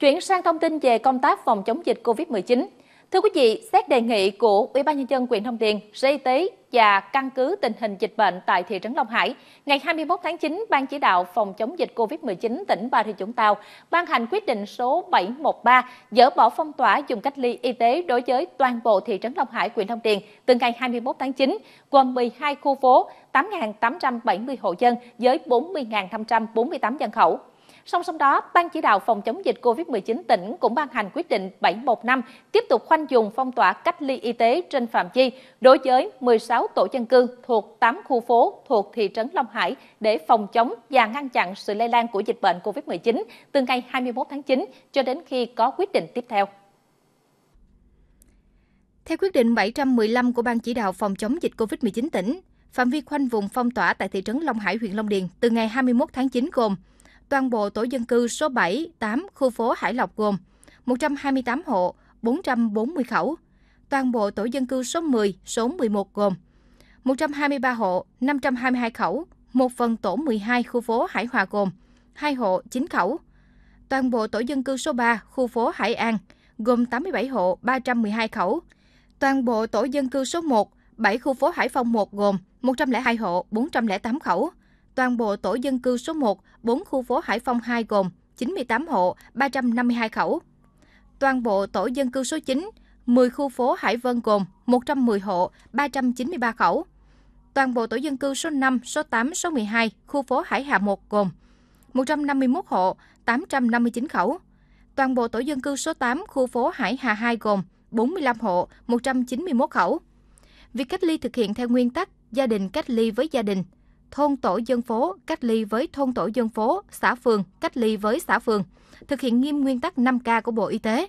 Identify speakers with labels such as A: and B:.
A: Chuyển sang thông tin về công tác phòng chống dịch COVID-19. Thưa quý vị, xét đề nghị của Ủy ban nhân dân huyện Thông Điền, Sở Y tế và căn cứ tình hình dịch bệnh tại thị trấn Long Hải, ngày 21 tháng 9, Ban chỉ đạo phòng chống dịch COVID-19 tỉnh Bà Rịa Vũng Tàu ban hành quyết định số 713 dỡ bỏ phong tỏa dùng cách ly y tế đối với toàn bộ thị trấn Long Hải, huyện Thông Điền từ ngày 21 tháng 9, gồm 12 khu phố, 8.870 hộ dân với 40.548 dân khẩu. Song song đó, Ban chỉ đạo phòng chống dịch COVID-19 tỉnh cũng ban hành quyết định 715 tiếp tục khoanh dùng phong tỏa cách ly y tế trên phạm vi đối với 16 tổ dân cư thuộc 8 khu phố thuộc thị trấn Long Hải để phòng chống và ngăn chặn sự lây lan của dịch bệnh COVID-19 từ ngày 21 tháng 9 cho đến khi có quyết định tiếp theo. Theo
B: quyết định 715 của Ban chỉ đạo phòng chống dịch COVID-19 tỉnh, phạm vi khoanh vùng phong tỏa tại thị trấn Long Hải, huyện Long Điền từ ngày 21 tháng 9 gồm toàn bộ tổ dân cư số 7, 8 khu phố Hải Lộc gồm 128 hộ, 440 khẩu. Toàn bộ tổ dân cư số 10, số 11 gồm 123 hộ, 522 khẩu, một phần tổ 12 khu phố Hải Hòa gồm 2 hộ, 9 khẩu. Toàn bộ tổ dân cư số 3, khu phố Hải An gồm 87 hộ, 312 khẩu. Toàn bộ tổ dân cư số 1, 7 khu phố Hải Phong 1 gồm 102 hộ, 408 khẩu toàn bộ tổ dân cư số 1, 4 khu phố Hải Phong 2 gồm 98 hộ, 352 khẩu. Toàn bộ tổ dân cư số 9, 10 khu phố Hải Vân gồm 110 hộ, 393 khẩu. Toàn bộ tổ dân cư số 5, số 8, số 12, khu phố Hải Hà 1 gồm 151 hộ, 859 khẩu. Toàn bộ tổ dân cư số 8, khu phố Hải Hà 2 gồm 45 hộ, 191 khẩu. Việc cách ly thực hiện theo nguyên tắc gia đình cách ly với gia đình, thôn tổ dân phố cách ly với thôn tổ dân phố, xã phường cách ly với xã phường, thực hiện nghiêm nguyên tắc 5K của Bộ Y tế.